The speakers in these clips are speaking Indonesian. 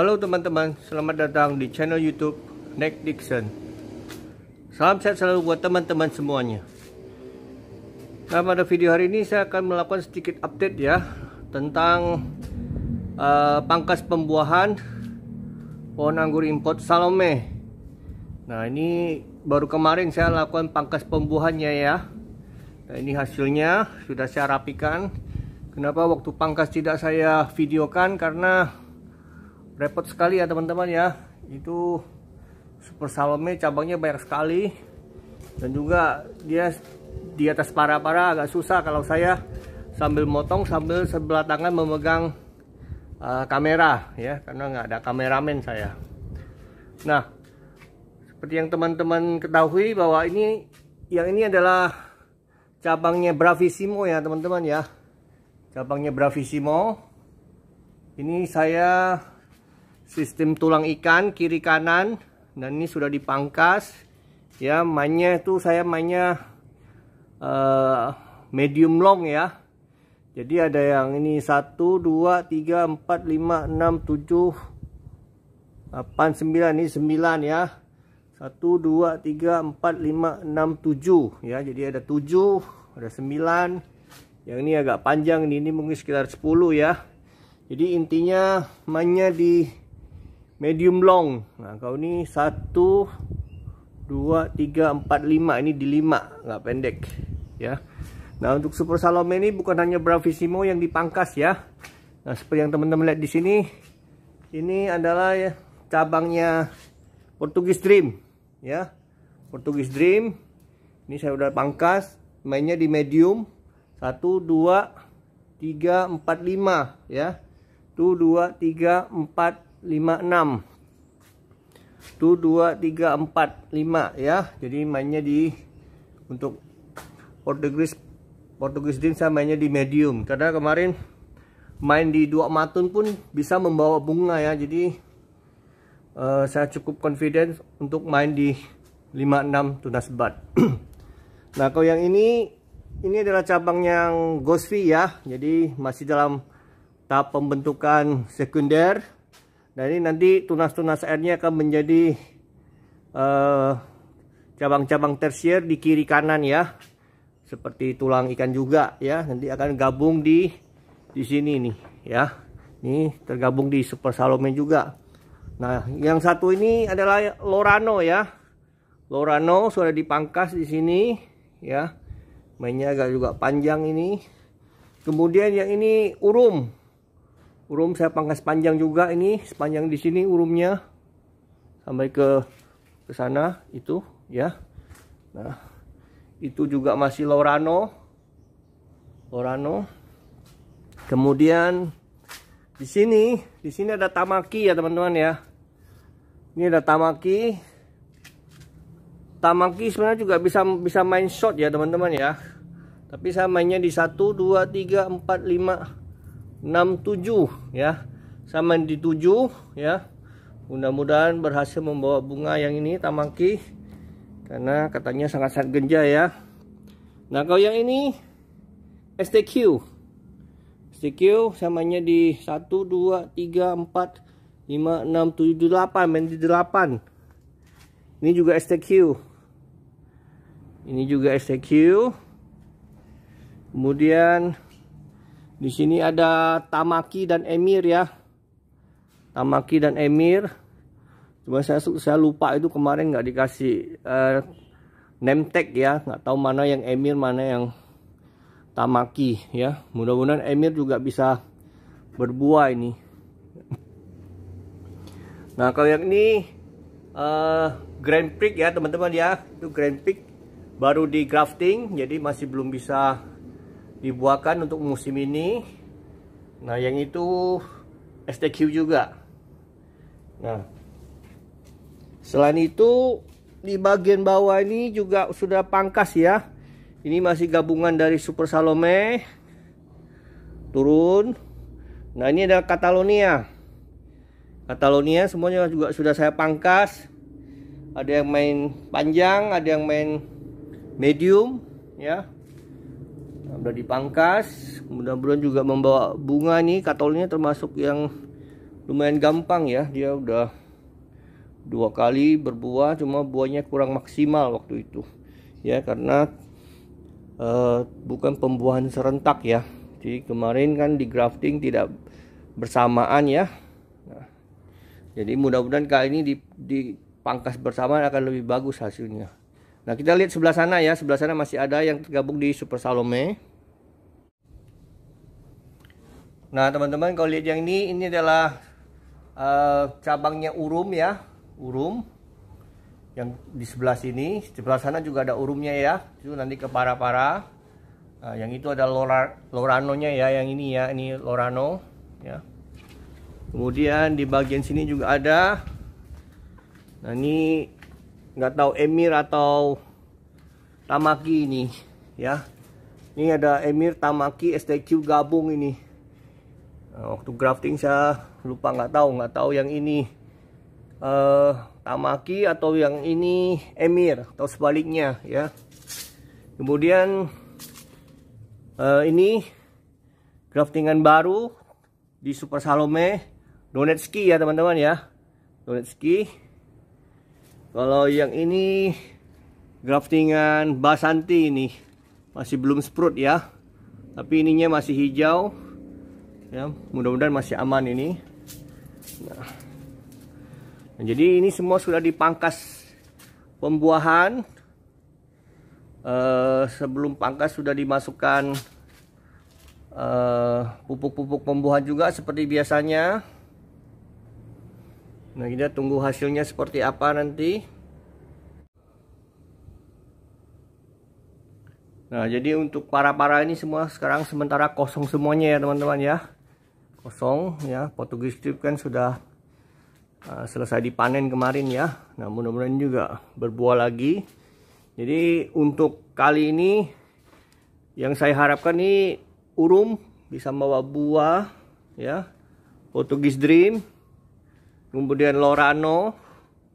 Halo teman-teman, selamat datang di channel YouTube Nick Dixon. Salam sehat selalu buat teman-teman semuanya. Nah, pada video hari ini saya akan melakukan sedikit update ya tentang uh, pangkas pembuahan pohon anggur import Salome. Nah, ini baru kemarin saya lakukan pangkas pembuahannya ya. Nah, ini hasilnya sudah saya rapikan. Kenapa waktu pangkas tidak saya videokan karena repot sekali ya teman-teman ya itu Super Salome cabangnya banyak sekali dan juga dia di atas para-para agak susah kalau saya sambil motong sambil sebelah tangan memegang uh, kamera ya karena nggak ada kameramen saya nah seperti yang teman-teman ketahui bahwa ini yang ini adalah cabangnya Bravissimo ya teman-teman ya cabangnya Bravissimo ini saya sistem tulang ikan kiri kanan dan ini sudah dipangkas ya mainnya itu saya mainnya uh, medium long ya jadi ada yang ini 1 2 3 4 5 6 7 8 9 ini 9 ya 1 2 3 4 5 6 7 ya jadi ada 7 ada 9 yang ini agak panjang ini, ini mungkin sekitar 10 ya jadi intinya mainnya di medium long nah, kau ni satu dua tiga empat lima ini di lima enggak pendek ya nah untuk super salome ini bukan hanya bravissimo yang dipangkas ya nah seperti yang teman-teman lihat di sini ini adalah cabangnya Portugis Dream ya Portugis Dream ini saya udah pangkas mainnya di medium satu dua tiga empat lima, ya 1 dua tiga empat 5 6 2 3 4 5 ya jadi mainnya di untuk Portugis Portugis Dream saya mainnya di medium karena kemarin main di dua matun pun bisa membawa bunga ya jadi uh, saya cukup confident untuk main di 56 tunas bat nah kalau yang ini ini adalah cabang yang ghost fee ya jadi masih dalam tahap pembentukan sekunder Nah ini nanti tunas-tunas airnya akan menjadi eh, cabang-cabang uh, tersier di kiri kanan ya. Seperti tulang ikan juga ya. Nanti akan gabung di di sini nih ya. Ini tergabung di Super Salome juga. Nah yang satu ini adalah Lorano ya. Lorano sudah dipangkas di sini ya. Mainnya agak juga panjang ini. Kemudian yang ini Urum urum saya pangkas panjang juga ini sepanjang di sini urumnya sampai ke ke sana itu ya nah itu juga masih lorano lorano kemudian di sini di sini ada tamaki ya teman-teman ya ini ada tamaki tamaki sebenarnya juga bisa bisa main shot ya teman-teman ya tapi saya mainnya di satu, dua, tiga, empat, lima. 67 ya. Sama di 7 ya. Mudah-mudahan berhasil membawa bunga yang ini tamaki karena katanya sangat-sangat genja ya. Nah, kalau yang ini STQ. STQ samanya di 1 2 3 4 5 6 7 8 main di 8. Ini juga STQ. Ini juga STQ. Kemudian di sini ada Tamaki dan Emir ya. Tamaki dan Emir. Cuma saya saya lupa itu kemarin nggak dikasih uh, name tag ya, nggak tahu mana yang Emir mana yang Tamaki ya. Mudah-mudahan Emir juga bisa berbuah ini. Nah, kalau yang ini uh, Grand Prix ya, teman-teman ya. Itu Grand Prix baru di grafting jadi masih belum bisa dibuahkan untuk musim ini nah yang itu STQ juga nah selain itu di bagian bawah ini juga sudah pangkas ya ini masih gabungan dari Super Salome turun nah ini adalah Catalonia Catalonia semuanya juga sudah saya pangkas ada yang main panjang ada yang main medium ya udah dipangkas mudah-mudahan juga membawa bunga nih katolnya termasuk yang lumayan gampang ya dia udah dua kali berbuah cuma buahnya kurang maksimal waktu itu ya karena uh, bukan pembuahan serentak ya jadi kemarin kan di grafting tidak bersamaan ya nah, jadi mudah-mudahan kali ini dipangkas bersama akan lebih bagus hasilnya nah kita lihat sebelah sana ya sebelah sana masih ada yang tergabung di Super Salome Nah teman-teman kalau lihat yang ini, ini adalah uh, cabangnya urum ya, urum yang di sebelah sini, sebelah sana juga ada urumnya ya, itu nanti ke para-para. Nah, yang itu ada lora, loranonya ya, yang ini ya, ini lorano ya. Kemudian di bagian sini juga ada. Nah ini nggak tahu emir atau tamaki ini ya. Ini ada emir tamaki STQ gabung ini. Eh, waktu grafting saya lupa nggak tahu, nggak tahu yang ini uh, Tamaki atau yang ini Emir atau sebaliknya ya. Kemudian uh, ini graftingan baru di Super Salome Donetski ya teman-teman ya. Donetski. Kalau yang ini graftingan Basanti ini masih belum sprut ya. Tapi ininya masih hijau ya mudah-mudahan masih aman ini nah. nah, jadi ini semua sudah dipangkas pembuahan uh, sebelum pangkas sudah dimasukkan eh, pupuk-pupuk uh, pembuahan juga seperti biasanya nah kita tunggu hasilnya seperti apa nanti Nah, jadi untuk para-para ini semua sekarang sementara kosong semuanya ya, teman-teman ya kosong ya Portugis strip kan sudah uh, selesai dipanen kemarin ya nah mudah-mudahan juga berbuah lagi jadi untuk kali ini yang saya harapkan ini urum bisa membawa buah ya Portugis Dream kemudian Lorano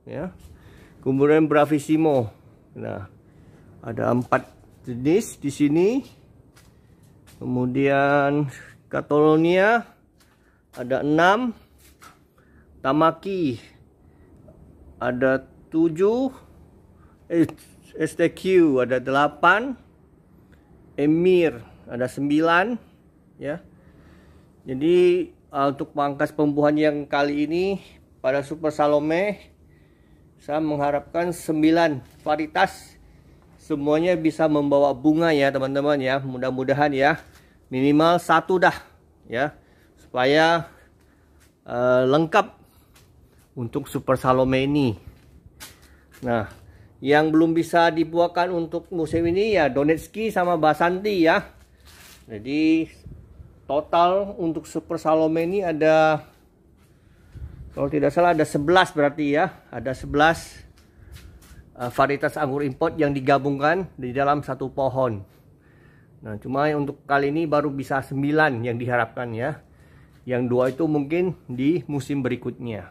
ya kemudian Bravissimo nah ada empat jenis di sini kemudian Catalonia ada 6 Tamaki ada 7 STQ ada 8 Emir ada 9 ya jadi ah, untuk pangkas pembuahan yang kali ini pada Super Salome saya mengharapkan 9 varietas semuanya bisa membawa bunga ya teman-teman ya mudah-mudahan ya minimal satu dah ya supaya uh, eh, lengkap untuk Super Salome ini. Nah, yang belum bisa dibuatkan untuk musim ini ya Donetski sama Basanti ya. Jadi total untuk Super Salome ini ada kalau tidak salah ada 11 berarti ya. Ada 11 uh, eh, varietas anggur import yang digabungkan di dalam satu pohon. Nah, cuma untuk kali ini baru bisa 9 yang diharapkan ya yang dua itu mungkin di musim berikutnya.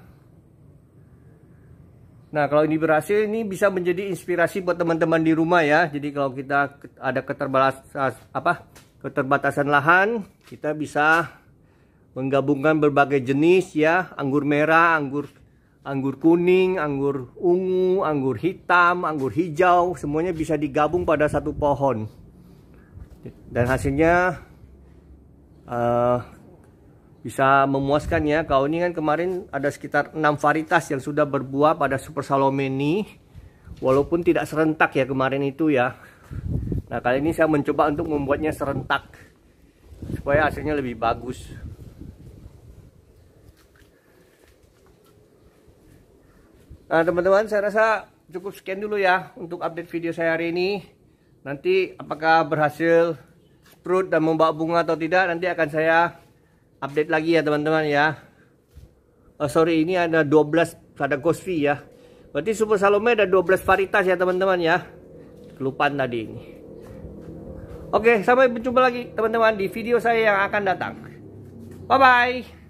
Nah, kalau ini berhasil, ini bisa menjadi inspirasi buat teman-teman di rumah ya. Jadi kalau kita ada keterbatasan apa keterbatasan lahan, kita bisa menggabungkan berbagai jenis ya, anggur merah, anggur anggur kuning, anggur ungu, anggur hitam, anggur hijau, semuanya bisa digabung pada satu pohon. Dan hasilnya uh, bisa memuaskannya. Kau ini kan kemarin ada sekitar 6 varietas yang sudah berbuah pada Super Salome ini. Walaupun tidak serentak ya kemarin itu ya. Nah kali ini saya mencoba untuk membuatnya serentak. Supaya hasilnya lebih bagus. Nah teman-teman saya rasa cukup sekian dulu ya untuk update video saya hari ini. Nanti apakah berhasil sprout dan membawa bunga atau tidak nanti akan saya update lagi ya teman-teman ya oh, sorry ini ada 12 ada fee ya berarti Super Salome ada 12 varietas ya teman-teman ya kelupaan tadi ini oke sampai berjumpa lagi teman-teman di video saya yang akan datang bye bye